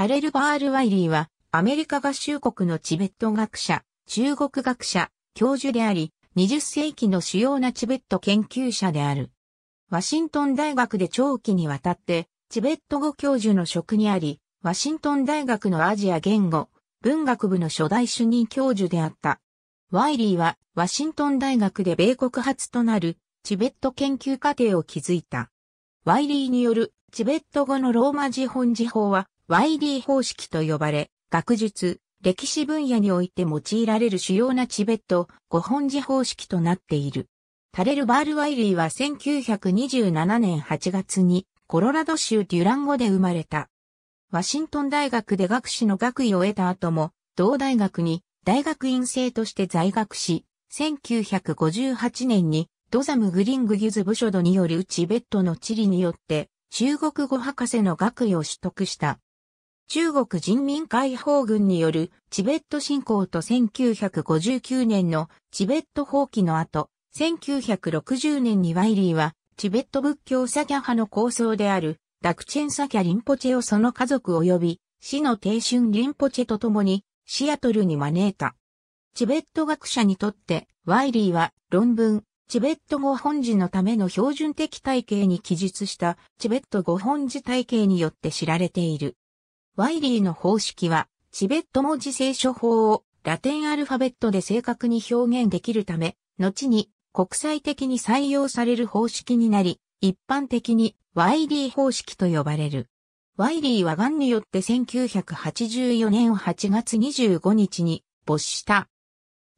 アレル・バール・ワイリーは、アメリカ合衆国のチベット学者、中国学者、教授であり、20世紀の主要なチベット研究者である。ワシントン大学で長期にわたって、チベット語教授の職にあり、ワシントン大学のアジア言語、文学部の初代主任教授であった。ワイリーは、ワシントン大学で米国初となる、チベット研究課程を築いた。ワイリーによる、チベット語のローマ字本字法は、YD 方式と呼ばれ、学術、歴史分野において用いられる主要なチベット五本寺方式となっている。タレル・バール・ワイリーは1927年8月にコロラド州デュランゴで生まれた。ワシントン大学で学士の学位を得た後も、同大学に大学院生として在学し、1958年にドザム・グリング・ユズ部署ドによるチベットの地理によって中国語博士の学位を取得した。中国人民解放軍によるチベット侵攻と1959年のチベット放棄の後、1960年にワイリーはチベット仏教サギャ派の構想であるダクチェンサギャリンポチェをその家族及び死の帝春リンポチェと共にシアトルに招いた。チベット学者にとってワイリーは論文チベット語本字のための標準的体系に記述したチベット語本字体系によって知られている。ワイリーの方式は、チベット文字聖書法をラテンアルファベットで正確に表現できるため、後に国際的に採用される方式になり、一般的にワイリー方式と呼ばれる。ワイリーは癌によって1984年8月25日に没した。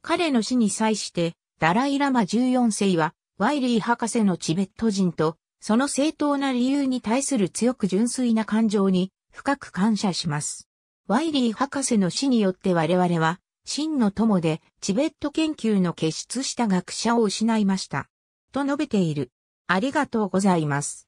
彼の死に際して、ダライラマ14世は、ワイリー博士のチベット人と、その正当な理由に対する強く純粋な感情に深く感謝します。ワイリー博士の死によって我々は、真の友でチベット研究の結出した学者を失いました。と述べている。ありがとうございます。